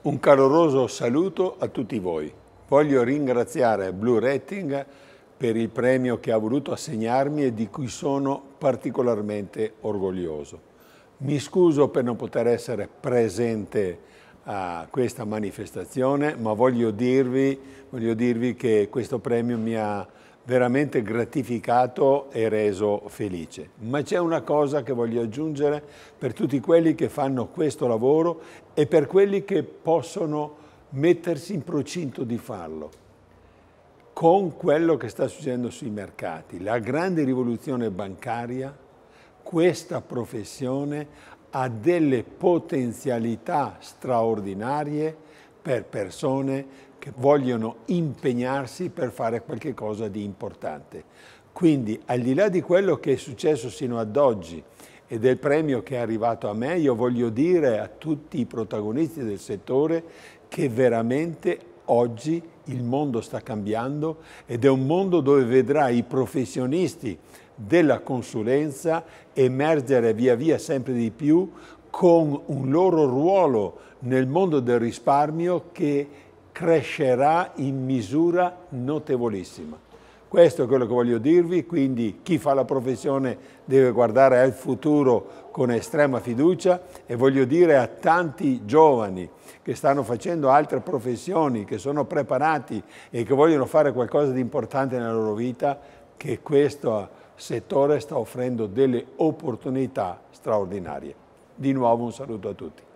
Un caloroso saluto a tutti voi. Voglio ringraziare Blue Rating per il premio che ha voluto assegnarmi e di cui sono particolarmente orgoglioso. Mi scuso per non poter essere presente a questa manifestazione, ma voglio dirvi, voglio dirvi che questo premio mi ha veramente gratificato e reso felice. Ma c'è una cosa che voglio aggiungere per tutti quelli che fanno questo lavoro e per quelli che possono mettersi in procinto di farlo. Con quello che sta succedendo sui mercati, la grande rivoluzione bancaria, questa professione ha delle potenzialità straordinarie per persone che vogliono impegnarsi per fare qualche cosa di importante. Quindi, al di là di quello che è successo sino ad oggi e del premio che è arrivato a me, io voglio dire a tutti i protagonisti del settore che veramente oggi il mondo sta cambiando ed è un mondo dove vedrà i professionisti della consulenza emergere via via sempre di più con un loro ruolo nel mondo del risparmio che crescerà in misura notevolissima. Questo è quello che voglio dirvi, quindi chi fa la professione deve guardare al futuro con estrema fiducia e voglio dire a tanti giovani che stanno facendo altre professioni, che sono preparati e che vogliono fare qualcosa di importante nella loro vita, che questo settore sta offrendo delle opportunità straordinarie. Di nuovo un saluto a tutti.